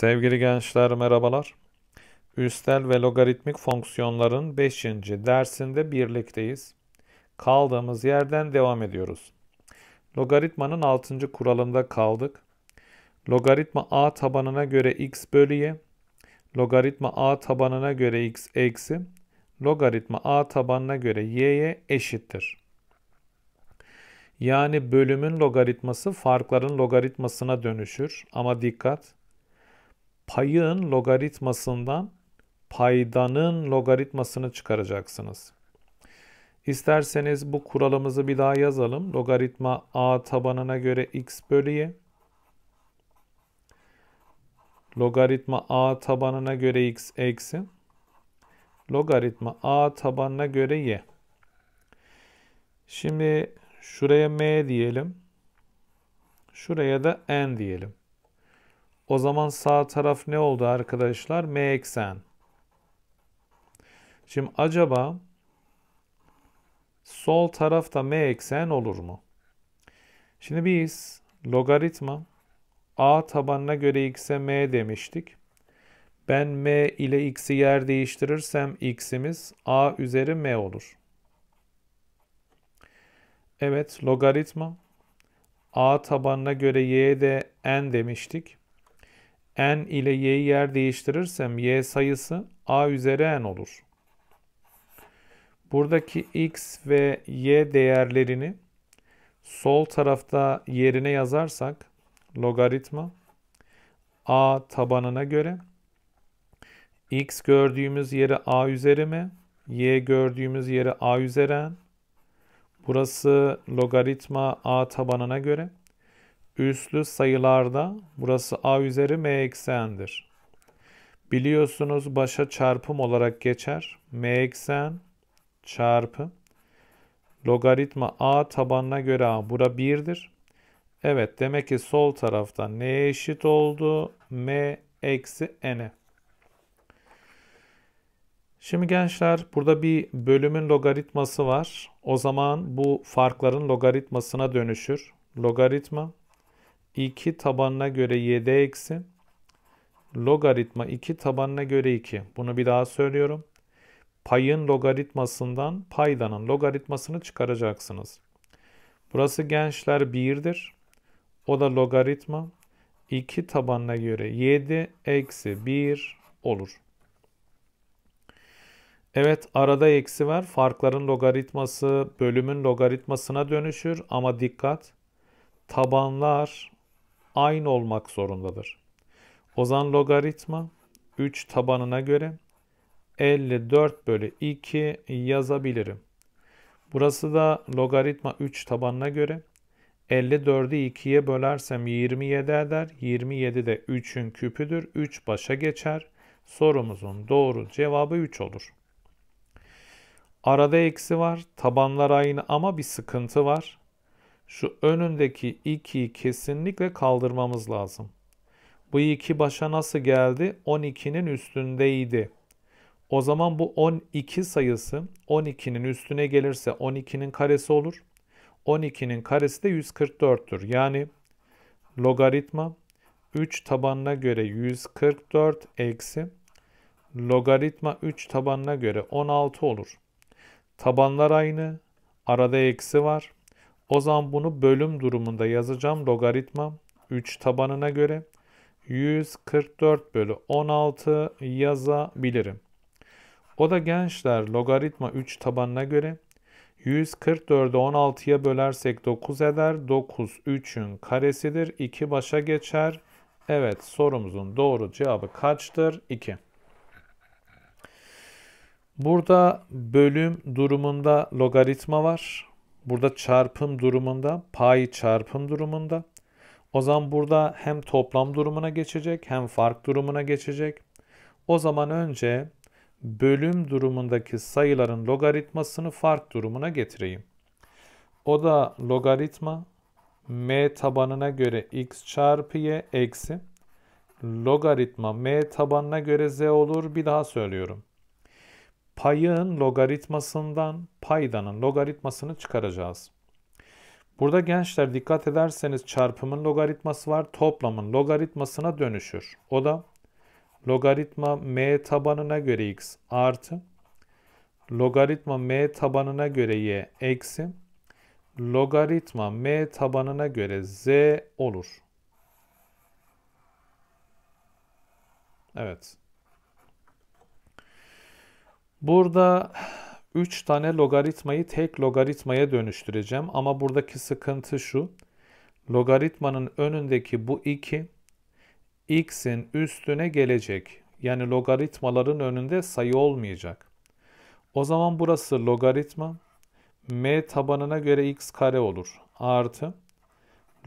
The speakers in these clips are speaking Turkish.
Sevgili gençler merhabalar. Üstel ve logaritmik fonksiyonların 5. dersinde birlikteyiz. Kaldığımız yerden devam ediyoruz. Logaritmanın 6. kuralında kaldık. Logaritma a tabanına göre x bölü y, logaritma a tabanına göre x eksi, logaritma a tabanına göre y'ye eşittir. Yani bölümün logaritması farkların logaritmasına dönüşür. Ama dikkat! payın logaritmasından paydanın logaritmasını çıkaracaksınız. İsterseniz bu kuralımızı bir daha yazalım. Logaritma a tabanına göre x bölü y. Logaritma a tabanına göre x eksi. Logaritma a tabanına göre y. Şimdi şuraya m diyelim. Şuraya da n diyelim. O zaman sağ taraf ne oldu arkadaşlar? M eksen. Şimdi acaba sol tarafta M eksen olur mu? Şimdi biz logaritma A tabanına göre x'e M demiştik. Ben M ile x'i yer değiştirirsem x'imiz A üzeri M olur. Evet logaritma A tabanına göre y'ye de n demiştik n ile y'yi yer değiştirirsem y sayısı a üzeri n olur. Buradaki x ve y değerlerini sol tarafta yerine yazarsak logaritma a tabanına göre x gördüğümüz yere a üzeri mi? y gördüğümüz yere a üzeri n. Burası logaritma a tabanına göre üslü sayılarda burası a üzeri m eksi Biliyorsunuz başa çarpım olarak geçer. m eksi çarpı logaritma a tabanına göre a. Bura 1'dir. Evet demek ki sol tarafta ne eşit oldu? m eksi n'e. Şimdi gençler burada bir bölümün logaritması var. O zaman bu farkların logaritmasına dönüşür. Logaritma 2 tabanına göre 7 eksi logaritma 2 tabanına göre 2. Bunu bir daha söylüyorum. Payın logaritmasından paydanın logaritmasını çıkaracaksınız. Burası gençler 1'dir. O da logaritma 2 tabanına göre 7 eksi 1 olur. Evet arada eksi var. Farkların logaritması bölümün logaritmasına dönüşür ama dikkat tabanlar aynı olmak zorundadır. Ozan logaritma 3 tabanına göre 54 bölü 2 yazabilirim. Burası da logaritma 3 tabanına göre 54'ü 2'ye bölersem 27 eder. 27 de 3'ün küpüdür. 3 başa geçer. Sorumuzun doğru cevabı 3 olur. Arada eksi var. Tabanlar aynı ama bir sıkıntı var. Şu önündeki 2'yi kesinlikle kaldırmamız lazım. Bu iki başa nasıl geldi? 12'nin üstündeydi. O zaman bu 12 sayısı 12'nin üstüne gelirse 12'nin karesi olur. 12'nin karesi de 144'tür. Yani logaritma 3 tabanına göre 144 eksi logaritma 3 tabanına göre 16 olur. Tabanlar aynı. Arada eksi var. O zaman bunu bölüm durumunda yazacağım. Logaritma 3 tabanına göre 144 bölü 16 yazabilirim. O da gençler logaritma 3 tabanına göre 144'ü 16'ya bölersek 9 eder. 9 3'ün karesidir. 2 başa geçer. Evet sorumuzun doğru cevabı kaçtır? 2. Burada bölüm durumunda logaritma var. Burada çarpım durumunda, pay çarpım durumunda. O zaman burada hem toplam durumuna geçecek hem fark durumuna geçecek. O zaman önce bölüm durumundaki sayıların logaritmasını fark durumuna getireyim. O da logaritma m tabanına göre x çarpı y eksi logaritma m tabanına göre z olur. Bir daha söylüyorum payın logaritmasından paydanın logaritmasını çıkaracağız. Burada gençler dikkat ederseniz çarpımın logaritması var. Toplamın logaritmasına dönüşür. O da logaritma m tabanına göre x artı logaritma m tabanına göre y eksi logaritma m tabanına göre z olur. Evet. Burada 3 tane logaritmayı tek logaritmaya dönüştüreceğim. Ama buradaki sıkıntı şu. Logaritmanın önündeki bu 2 x'in üstüne gelecek. Yani logaritmaların önünde sayı olmayacak. O zaman burası logaritma m tabanına göre x kare olur. Artı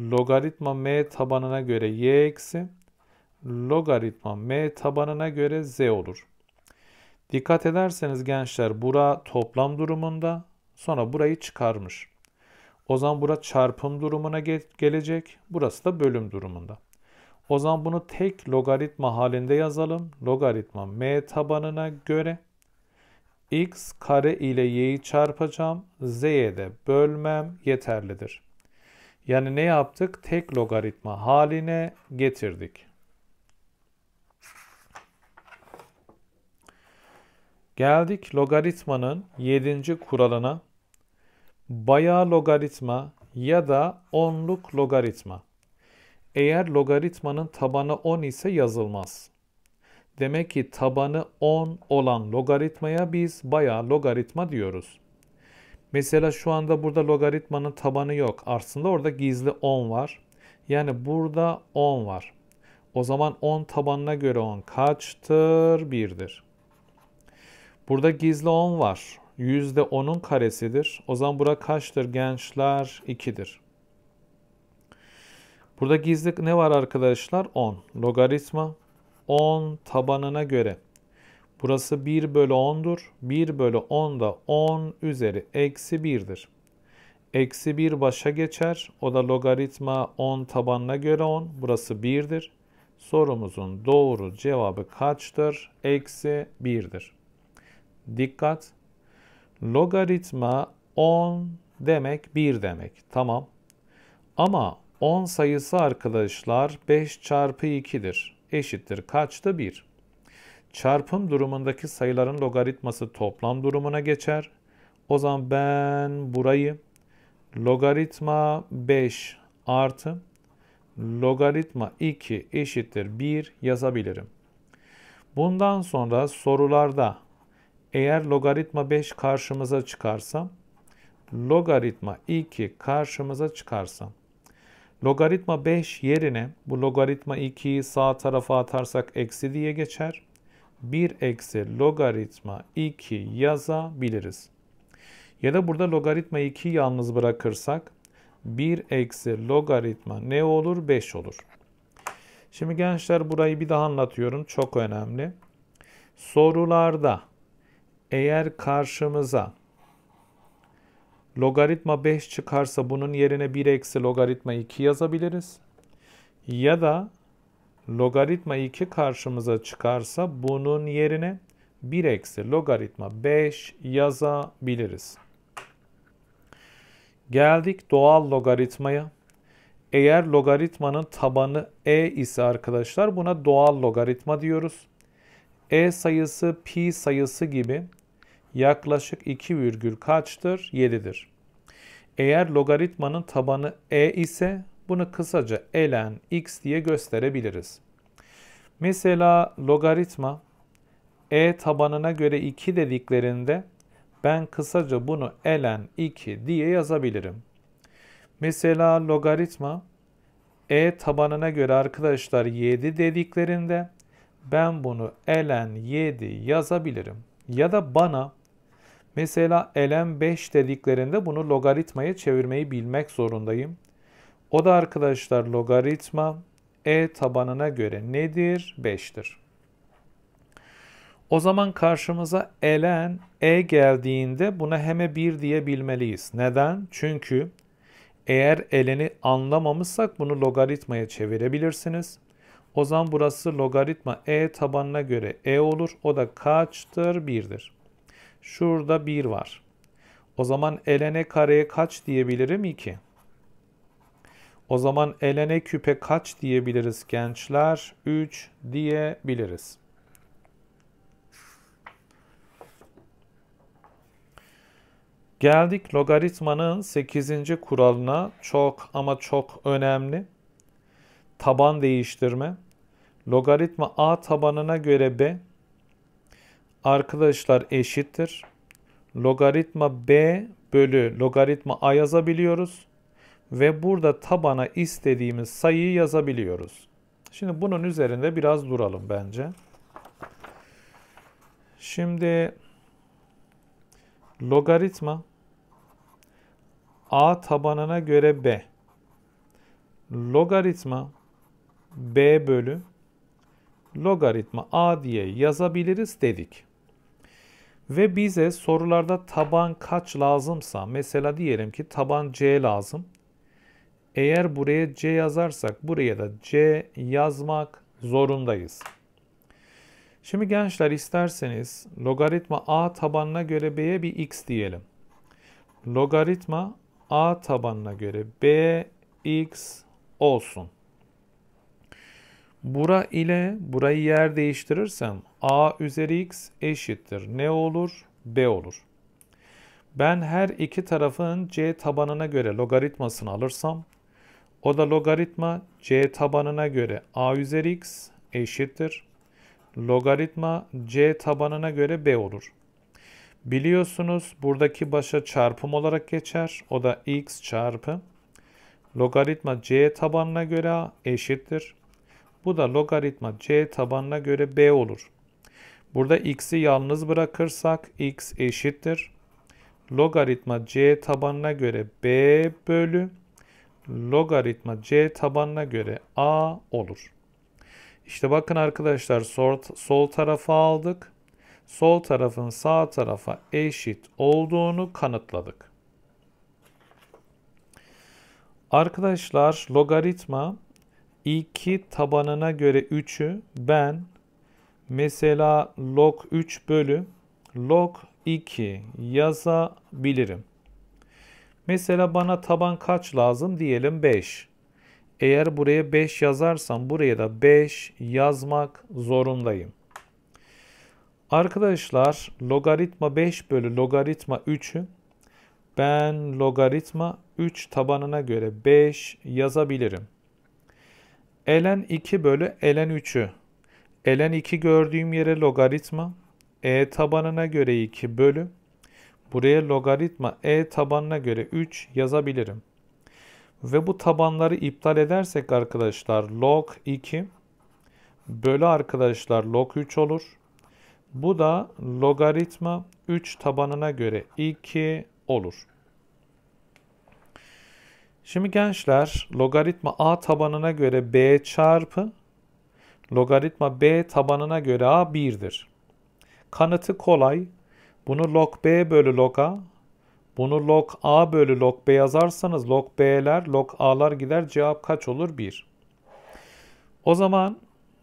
logaritma m tabanına göre y eksi logaritma m tabanına göre z olur. Dikkat ederseniz gençler bura toplam durumunda sonra burayı çıkarmış. O zaman bura çarpım durumuna ge gelecek. Burası da bölüm durumunda. O zaman bunu tek logaritma halinde yazalım. Logaritma m tabanına göre x kare ile y'yi çarpacağım. z'ye de bölmem yeterlidir. Yani ne yaptık? Tek logaritma haline getirdik. Geldik logaritmanın 7. kuralına. Bayağı logaritma ya da onluk logaritma. Eğer logaritmanın tabanı 10 ise yazılmaz. Demek ki tabanı 10 olan logaritmaya biz bayağı logaritma diyoruz. Mesela şu anda burada logaritmanın tabanı yok. Aslında orada gizli 10 var. Yani burada 10 var. O zaman 10 tabanına göre 10 kaçtır? 1'dir. Burada gizli 10 var. %10'un karesidir. O zaman bura kaçtır gençler? 2'dir. Burada gizli ne var arkadaşlar? 10. Logaritma 10 tabanına göre. Burası 1 bölü 10'dur. 1 bölü 10 da 10 üzeri eksi 1'dir. Eksi 1 başa geçer. O da logaritma 10 tabanına göre 10. Burası 1'dir. Sorumuzun doğru cevabı kaçtır? Eksi 1'dir. Dikkat. Logaritma 10 demek 1 demek. Tamam. Ama 10 sayısı arkadaşlar 5 çarpı 2'dir. Eşittir kaçta 1. Çarpım durumundaki sayıların logaritması toplam durumuna geçer. O zaman ben burayı logaritma 5 artı logaritma 2 eşittir 1 yazabilirim. Bundan sonra sorularda eğer logaritma 5 karşımıza çıkarsa, logaritma 2 karşımıza çıkarsa, logaritma 5 yerine bu logaritma 2'yi sağ tarafa atarsak eksi diye geçer. 1 eksi logaritma 2 yazabiliriz. Ya da burada logaritma 2 yalnız bırakırsak 1 eksi logaritma ne olur? 5 olur. Şimdi gençler burayı bir daha anlatıyorum. Çok önemli. Sorularda eğer karşımıza logaritma 5 çıkarsa bunun yerine 1 eksi logaritma 2 yazabiliriz. Ya da logaritma 2 karşımıza çıkarsa bunun yerine 1 eksi logaritma 5 yazabiliriz. Geldik doğal logaritmaya. Eğer logaritmanın tabanı e ise arkadaşlar buna doğal logaritma diyoruz. e sayısı pi sayısı gibi yaklaşık 2 virgül kaçtır? 7'dir. Eğer logaritmanın tabanı e ise bunu kısaca ln x diye gösterebiliriz. Mesela logaritma e tabanına göre 2 dediklerinde ben kısaca bunu ln 2 diye yazabilirim. Mesela logaritma e tabanına göre arkadaşlar 7 dediklerinde ben bunu ln 7 yazabilirim. Ya da bana Mesela elem 5 dediklerinde bunu logaritmaya çevirmeyi bilmek zorundayım. O da arkadaşlar logaritma e tabanına göre nedir? 5'tir. O zaman karşımıza ln e geldiğinde buna heme 1 diyebilmeliyiz. Neden? Çünkü eğer ln'i anlamamışsak bunu logaritmaya çevirebilirsiniz. O zaman burası logaritma e tabanına göre e olur. O da kaçtır? 1'dir. Şurada 1 var. O zaman elene kareye kaç diyebilirim 2. O zaman elene küpe kaç diyebiliriz gençler? 3 diyebiliriz. Geldik logaritmanın 8. kuralına. Çok ama çok önemli. Taban değiştirme. Logaritma a tabanına göre b arkadaşlar eşittir. Logaritma b bölü logaritma a yazabiliyoruz. Ve burada tabana istediğimiz sayıyı yazabiliyoruz. Şimdi bunun üzerinde biraz duralım bence. Şimdi logaritma a tabanına göre b. Logaritma b bölü logaritma a diye yazabiliriz dedik. Ve bize sorularda taban kaç lazımsa mesela diyelim ki taban C lazım. Eğer buraya C yazarsak buraya da C yazmak zorundayız. Şimdi gençler isterseniz logaritma A tabanına göre B'ye bir X diyelim. Logaritma A tabanına göre B X olsun. Bura ile burayı yer değiştirirsem a üzeri x eşittir. Ne olur? b olur. Ben her iki tarafın c tabanına göre logaritmasını alırsam o da logaritma c tabanına göre a üzeri x eşittir. Logaritma c tabanına göre b olur. Biliyorsunuz buradaki başa çarpım olarak geçer. O da x çarpı logaritma c tabanına göre a eşittir. Bu da logaritma c tabanına göre b olur. Burada x'i yalnız bırakırsak x eşittir. Logaritma c tabanına göre b bölü logaritma c tabanına göre a olur. İşte bakın arkadaşlar sol, sol tarafa aldık. Sol tarafın sağ tarafa eşit olduğunu kanıtladık. Arkadaşlar logaritma 2 tabanına göre 3'ü ben mesela log 3 bölü log 2 yazabilirim. Mesela bana taban kaç lazım diyelim 5. Eğer buraya 5 yazarsam buraya da 5 yazmak zorundayım. Arkadaşlar logaritma 5 bölü logaritma 3'ü ben logaritma 3 tabanına göre 5 yazabilirim ln 2 bölü ln 3'ü. ln 2 gördüğüm yere logaritma e tabanına göre 2 bölü. Buraya logaritma e tabanına göre 3 yazabilirim. Ve bu tabanları iptal edersek arkadaşlar log 2 bölü arkadaşlar log 3 olur. Bu da logaritma 3 tabanına göre 2 olur. Şimdi gençler logaritma a tabanına göre b çarpı logaritma b tabanına göre a 1'dir. Kanıtı kolay. Bunu log b bölü log a, bunu log a bölü log b yazarsanız log b'ler log a'lar gider cevap kaç olur? 1. O zaman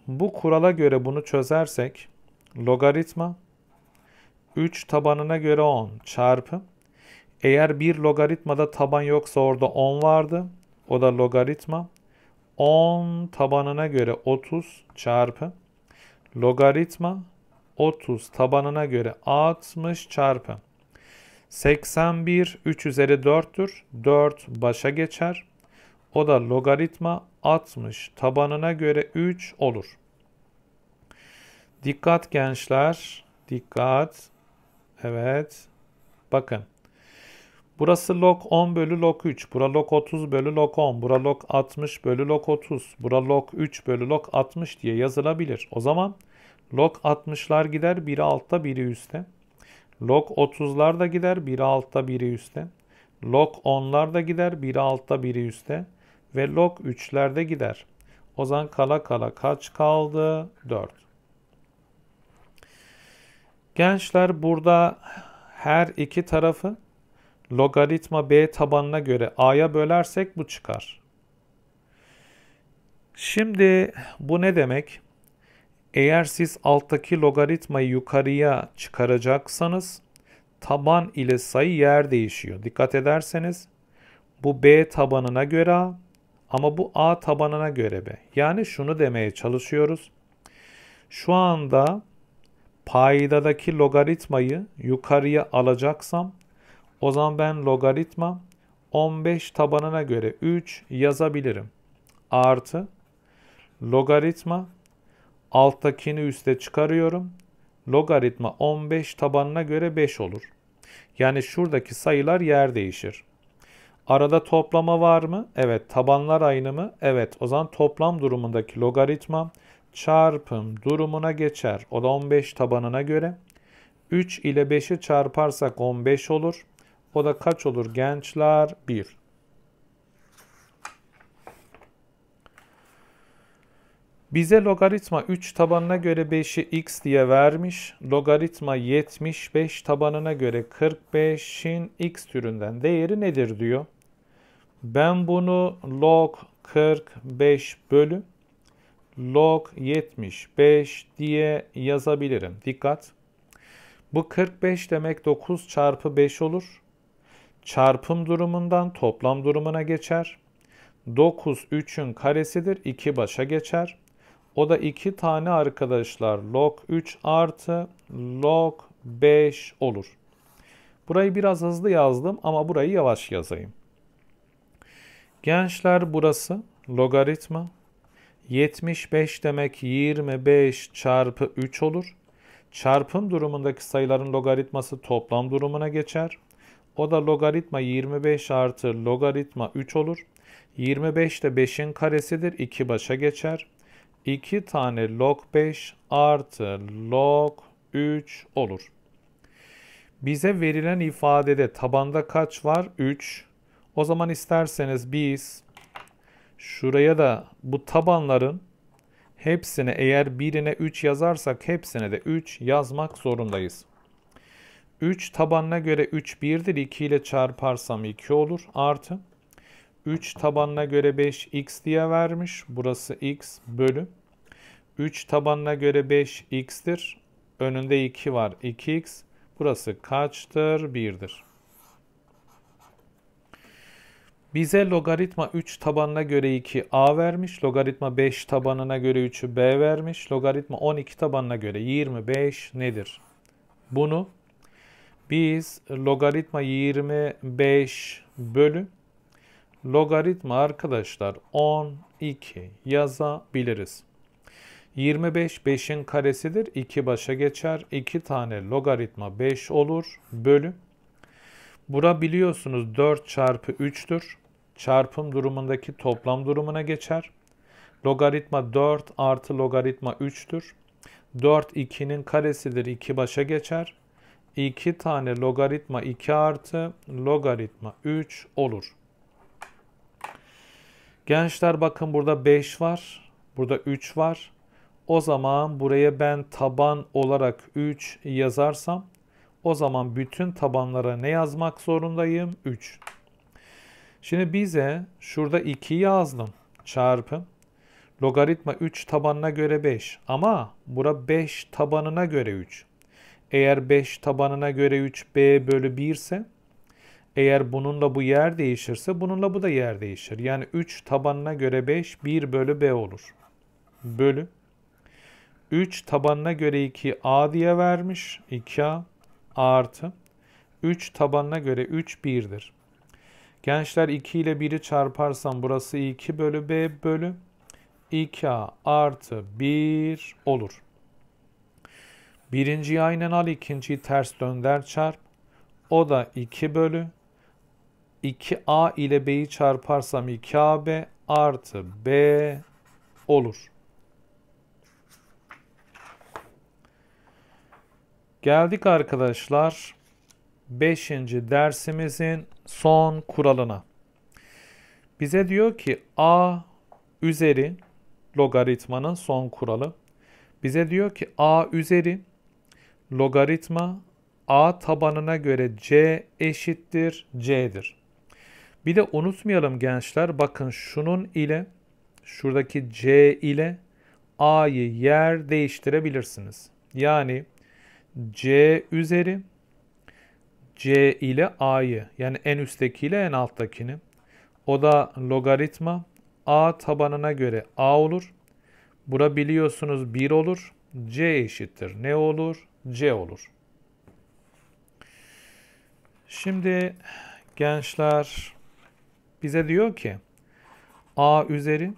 bu kurala göre bunu çözersek logaritma 3 tabanına göre 10 çarpı eğer bir logaritmada taban yoksa orada 10 vardı. O da logaritma. 10 tabanına göre 30 çarpı logaritma 30 tabanına göre 60 çarpı 81 3 üzeri 4'tür. 4 başa geçer. O da logaritma 60 tabanına göre 3 olur. Dikkat gençler. Dikkat. Evet. Bakın. Burası log 10 bölü log 3. Bura log 30 bölü log 10. Bura log 60 bölü log 30. Bura log 3 bölü log 60 diye yazılabilir. O zaman log 60'lar gider. Biri altta biri üstte. Log 30'lar da gider. Biri altta biri üstte. Log 10'lar da gider. Biri altta biri üstte. Ve log 3'ler de gider. O zaman kala kala kaç kaldı? 4. Gençler burada her iki tarafı logaritma b tabanına göre a'ya bölersek bu çıkar. Şimdi bu ne demek? Eğer siz alttaki logaritmayı yukarıya çıkaracaksanız taban ile sayı yer değişiyor. Dikkat ederseniz bu b tabanına göre a ama bu a tabanına göre b. Yani şunu demeye çalışıyoruz. Şu anda paydadaki logaritmayı yukarıya alacaksam o zaman ben logaritma 15 tabanına göre 3 yazabilirim. Artı logaritma alttakini üste çıkarıyorum. Logaritma 15 tabanına göre 5 olur. Yani şuradaki sayılar yer değişir. Arada toplama var mı? Evet. Tabanlar aynı mı? Evet. O zaman toplam durumundaki logaritma çarpım durumuna geçer. O da 15 tabanına göre. 3 ile 5'i çarparsak 15 olur. O da kaç olur gençler? 1. Bize logaritma 3 tabanına göre 5'i x diye vermiş. Logaritma 75 tabanına göre 45'in x türünden değeri nedir diyor. Ben bunu log 45 bölü log 75 diye yazabilirim. Dikkat! Bu 45 demek 9 çarpı 5 olur çarpım durumundan toplam durumuna geçer. 9 3'ün karesidir. 2 başa geçer. O da 2 tane arkadaşlar log 3 artı log 5 olur. Burayı biraz hızlı yazdım ama burayı yavaş yazayım. Gençler burası logaritma. 75 demek 25 çarpı 3 olur. Çarpım durumundaki sayıların logaritması toplam durumuna geçer. O da logaritma 25 artı logaritma 3 olur. 25 de 5'in karesidir. 2 başa geçer. 2 tane log 5 artı log 3 olur. Bize verilen ifadede tabanda kaç var? 3. O zaman isterseniz biz şuraya da bu tabanların hepsine eğer birine 3 yazarsak hepsine de 3 yazmak zorundayız. 3 tabanına göre 3 1'dir. 2 ile çarparsam 2 olur. Artı 3 tabanına göre 5 x diye vermiş. Burası x bölü. 3 tabanına göre 5 x'tir. Önünde 2 var. 2x. Burası kaçtır? 1'dir. Bize logaritma 3 tabanına göre 2 a vermiş. Logaritma 5 tabanına göre 3'ü b vermiş. Logaritma 12 tabanına göre 25 nedir? Bunu biz logaritma 25 bölü logaritma arkadaşlar 12 yazabiliriz. 25 5'in karesidir. 2 başa geçer. 2 tane logaritma 5 olur. Bölü. Bura biliyorsunuz 4 çarpı 3'tür. Çarpım durumundaki toplam durumuna geçer. Logaritma 4 artı logaritma 3'tür. 4 2'nin karesidir. 2 başa geçer. 2 tane logaritma 2 artı logaritma 3 olur. Gençler bakın burada 5 var. Burada 3 var. O zaman buraya ben taban olarak 3 yazarsam o zaman bütün tabanlara ne yazmak zorundayım? 3. Şimdi bize şurada 2 yazdım çarpı. Logaritma 3 tabanına göre 5 ama bura 5 tabanına göre 3. Eğer 5 tabanına göre 3b bölü 1 ise eğer bununla bu yer değişirse bununla bu da yer değişir. Yani 3 tabanına göre 5 1 bölü b olur. Bölü 3 tabanına göre 2 a diye vermiş. 2a artı 3 tabanına göre 3 1'dir. Gençler 2 ile 1'i çarparsam burası 2 bölü b bölü 2a artı 1 olur. Birinci aynen al, ikinciyi ters dönder çarp. O da 2 bölü 2a ile b'yi çarparsam 2ab artı b olur. Geldik arkadaşlar 5. dersimizin son kuralına. Bize diyor ki a üzeri logaritmanın son kuralı. Bize diyor ki a üzeri logaritma a tabanına göre c eşittir c'dir. Bir de unutmayalım gençler bakın şunun ile şuradaki c ile a'yı yer değiştirebilirsiniz. Yani c üzeri c ile a'yı yani en üstteki ile en alttakini o da logaritma a tabanına göre a olur. Bura biliyorsunuz 1 olur. c eşittir ne olur? C olur. Şimdi gençler bize diyor ki A üzeri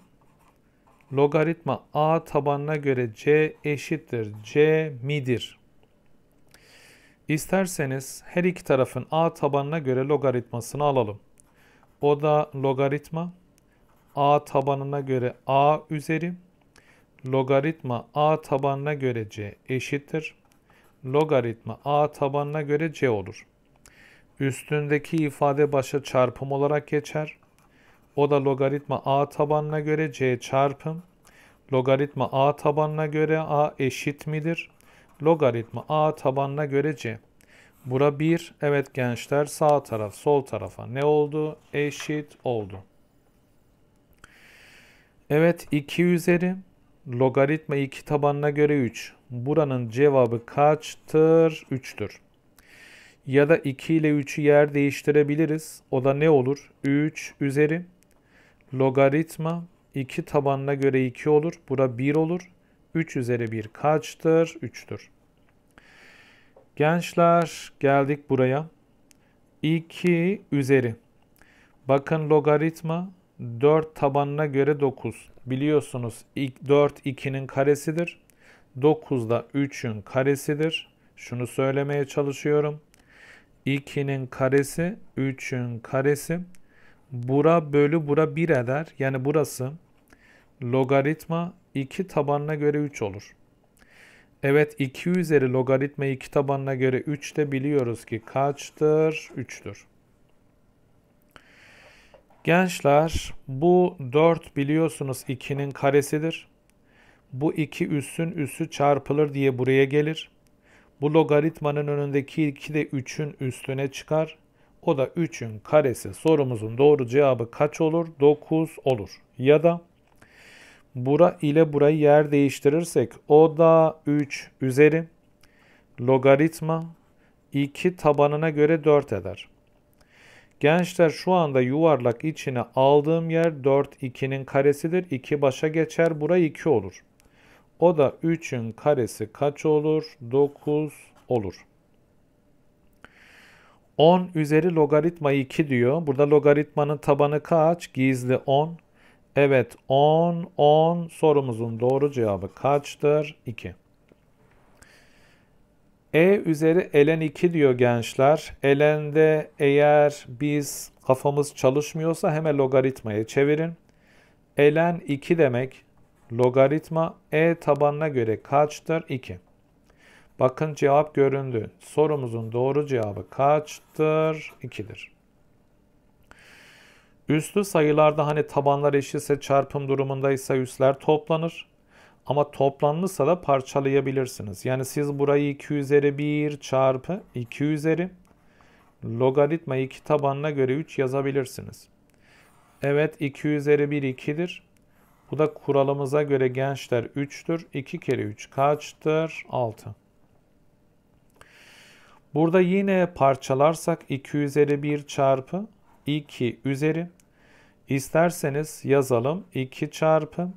logaritma A tabanına göre C eşittir. C midir? İsterseniz her iki tarafın A tabanına göre logaritmasını alalım. O da logaritma A tabanına göre A üzeri logaritma A tabanına göre C eşittir logaritma a tabanına göre c olur. Üstündeki ifade başa çarpım olarak geçer. O da logaritma a tabanına göre c çarpım. Logaritma a tabanına göre a eşit midir? Logaritma a tabanına göre c. Bura 1. Evet gençler sağ taraf sol tarafa ne oldu? Eşit oldu. Evet 2 üzeri logaritma iki tabanına göre 3. Buranın cevabı kaçtır? 3'tür. Ya da 2 ile 3'ü yer değiştirebiliriz. O da ne olur? 3 üzeri logaritma 2 tabanına göre 2 olur. Bura 1 olur. 3 üzeri 1 kaçtır? 3'tür. Gençler geldik buraya. 2 üzeri. Bakın logaritma 4 tabanına göre 9. Biliyorsunuz 4 2'nin karesidir. 9 da 3'ün karesidir. Şunu söylemeye çalışıyorum. 2'nin karesi 3'ün karesi. Bura bölü bura 1 eder. Yani burası logaritma 2 tabanına göre 3 olur. Evet 2 üzeri logaritma 2 tabanına göre 3 de biliyoruz ki kaçtır? 3'tür. Gençler bu 4 biliyorsunuz 2'nin karesidir. Bu 2 üssün üssü çarpılır diye buraya gelir. Bu logaritmanın önündeki 2 de 3'ün üstüne çıkar. O da 3'ün karesi sorumuzun doğru cevabı kaç olur? 9 olur. Ya da bura ile burayı yer değiştirirsek o da 3 üzeri logaritma 2 tabanına göre 4 eder. Gençler şu anda yuvarlak içine aldığım yer 4 2'nin karesidir. 2 başa geçer. Bura 2 olur. O da 3'ün karesi kaç olur? 9 olur. 10 üzeri logaritma 2 diyor. Burada logaritmanın tabanı kaç? Gizli 10. Evet 10, 10 sorumuzun doğru cevabı kaçtır? 2. E üzeri elen 2 diyor gençler. Ln'de eğer biz kafamız çalışmıyorsa hemen logaritmaya çevirin. elen 2 demek logaritma e tabanına göre kaçtır? 2. Bakın cevap göründü. Sorumuzun doğru cevabı kaçtır? 2'dir. Üslü sayılarda hani tabanlar eşitse çarpım durumundaysa üsler toplanır. Ama toplanmışsa da parçalayabilirsiniz. Yani siz burayı 2 üzeri 1 çarpı 2 üzeri logaritma 2 tabanına göre 3 yazabilirsiniz. Evet 2 üzeri 1 2'dir. Bu da kuralımıza göre gençler 3'tür. 2 kere 3 kaçtır? 6. Burada yine parçalarsak 2 üzeri 1 çarpı 2 üzeri. İsterseniz yazalım 2 çarpı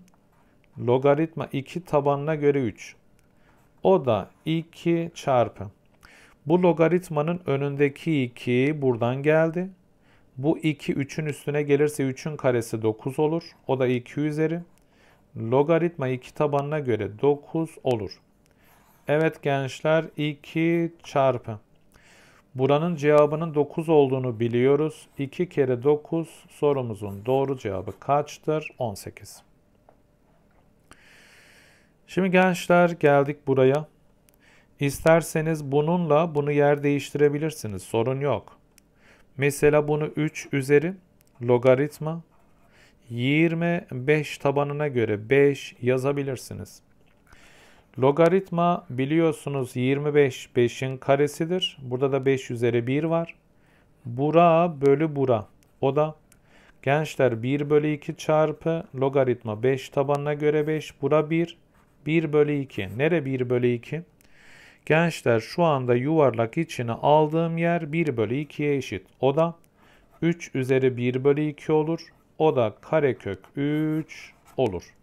logaritma 2 tabanına göre 3. O da 2 çarpı. Bu logaritmanın önündeki 2 buradan geldi. Bu 2 3'ün üstüne gelirse 3'ün karesi 9 olur. O da 2 üzeri. Logaritma 2 tabanına göre 9 olur. Evet gençler 2 çarpı. Buranın cevabının 9 olduğunu biliyoruz. 2 kere 9 sorumuzun doğru cevabı kaçtır? 18. Şimdi gençler geldik buraya. İsterseniz bununla bunu yer değiştirebilirsiniz. Sorun yok. Mesela bunu 3 üzeri logaritma 25 tabanına göre 5 yazabilirsiniz. Logaritma biliyorsunuz 25 5'in karesidir. Burada da 5 üzeri 1 var. Bura bölü bura. O da gençler 1 bölü 2 çarpı logaritma 5 tabanına göre 5. Bura 1. 1 bölü 2. Nere 1 bölü 2? Gençler şu anda yuvarlak içine aldığım yer 1 bölü 2'ye eşit. O da 3 üzeri 1 bölü 2 olur. O da karekök 3 olur.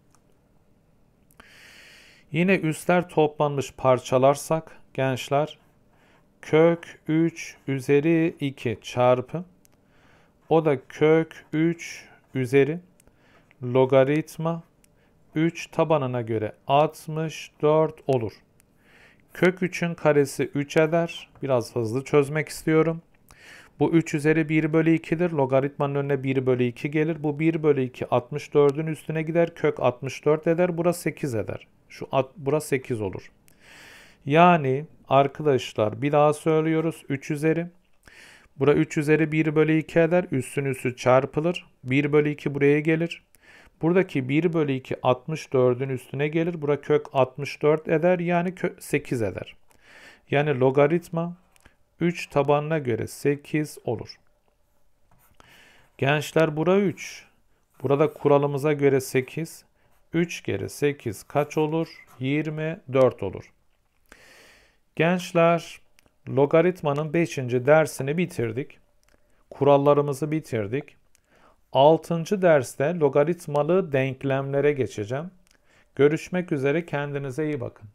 Yine üstler toplanmış parçalarsak gençler kök 3 üzeri 2 çarpı o da kök 3 üzeri logaritma 3 tabanına göre 64 olur. Kök 3'ün karesi 3 eder. Biraz hızlı çözmek istiyorum. Bu 3 üzeri 1 bölü 2'dir. Logaritmanın önüne 1 bölü 2 gelir. Bu 1 bölü 2 64'ün üstüne gider. Kök 64 eder. Burası 8 eder. Şu at, burası 8 olur. Yani arkadaşlar bir daha söylüyoruz. 3 üzeri. Bura 3 üzeri 1 bölü 2 eder. Üstün üstü çarpılır. 1 bölü 2 buraya gelir. Buradaki 1 bölü 2 64'ün üstüne gelir. Bura kök 64 eder yani kök 8 eder. Yani logaritma 3 tabanına göre 8 olur. Gençler bura 3. Burada kuralımıza göre 8. 3 kere 8 kaç olur? 24 olur. Gençler logaritmanın 5. dersini bitirdik. Kurallarımızı bitirdik. 6. derste logaritmalı denklemlere geçeceğim. Görüşmek üzere kendinize iyi bakın.